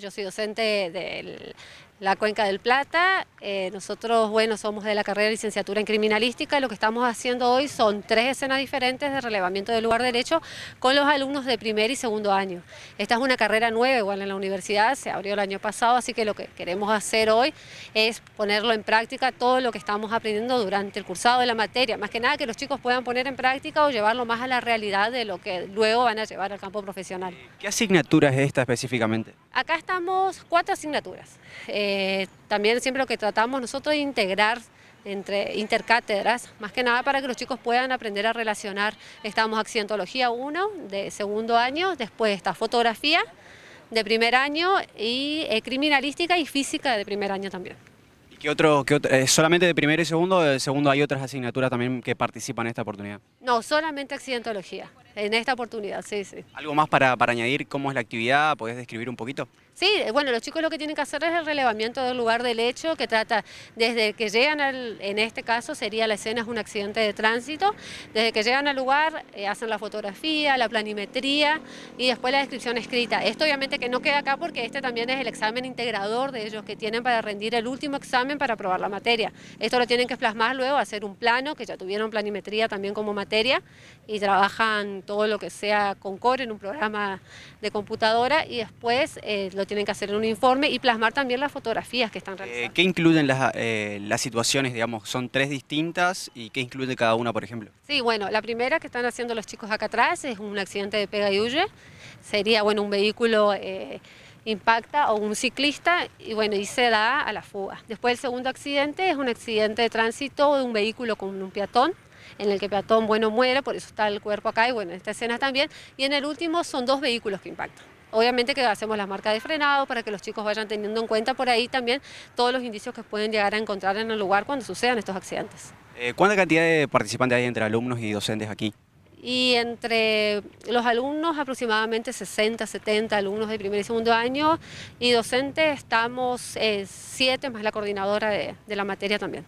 Yo soy docente de la Cuenca del Plata. Eh, nosotros, bueno, somos de la carrera de licenciatura en criminalística y lo que estamos haciendo hoy son tres escenas diferentes de relevamiento del lugar de derecho con los alumnos de primer y segundo año. Esta es una carrera nueva, igual en la universidad, se abrió el año pasado, así que lo que queremos hacer hoy es ponerlo en práctica todo lo que estamos aprendiendo durante el cursado de la materia. Más que nada que los chicos puedan poner en práctica o llevarlo más a la realidad de lo que luego van a llevar al campo profesional. ¿Qué asignatura es esta específicamente? Acá está tratamos cuatro asignaturas. Eh, también siempre lo que tratamos nosotros es integrar entre intercátedras, más que nada para que los chicos puedan aprender a relacionar. Estamos accidentología 1 de segundo año, después está fotografía de primer año y eh, criminalística y física de primer año también. ¿Y qué otro, eh, solamente de primero y segundo? De segundo hay otras asignaturas también que participan en esta oportunidad. No, solamente accidentología. En esta oportunidad, sí, sí. ¿Algo más para, añadir? ¿Cómo es la actividad? ¿Podés describir un poquito? Sí, eh, bueno, los chicos lo que tienen que hacer es el relevamiento del lugar del hecho, que trata desde que llegan al, en este caso sería la escena es un accidente de tránsito, desde que llegan al lugar eh, hacen la fotografía, la planimetría y después la descripción escrita. Esto obviamente que no queda acá porque este también es el examen integrador de ellos que tienen para rendir el último examen para probar la materia. Esto lo tienen que plasmar luego, hacer un plano, que ya tuvieron planimetría también como materia y trabajan todo lo que sea con core en un programa de computadora y después eh, lo tienen que hacer en un informe y plasmar también las fotografías que están eh, realizando. ¿Qué incluyen las, eh, las situaciones, digamos, son tres distintas y qué incluye cada una, por ejemplo? Sí, bueno, la primera que están haciendo los chicos acá atrás es un accidente de pega y huye, sería, bueno, un vehículo... impacta o un ciclista y bueno, y se da a la fuga. Después el segundo accidente es un accidente de tránsito de un vehículo con un peatón en el que peatón, bueno, muere, por eso está el cuerpo acá y bueno, esta escena también. Y en el último son dos vehículos que impactan. Obviamente que hacemos las marcas de frenado para que los chicos vayan teniendo en cuenta por ahí también todos los indicios que pueden llegar a encontrar en el lugar cuando sucedan estos accidentes. Eh, ¿Cuánta cantidad de participantes hay entre alumnos y docentes aquí? y entre los alumnos aproximadamente 60, 70 alumnos de primer y segundo año y docentes estamos eh, siete más la coordinadora de, la materia también.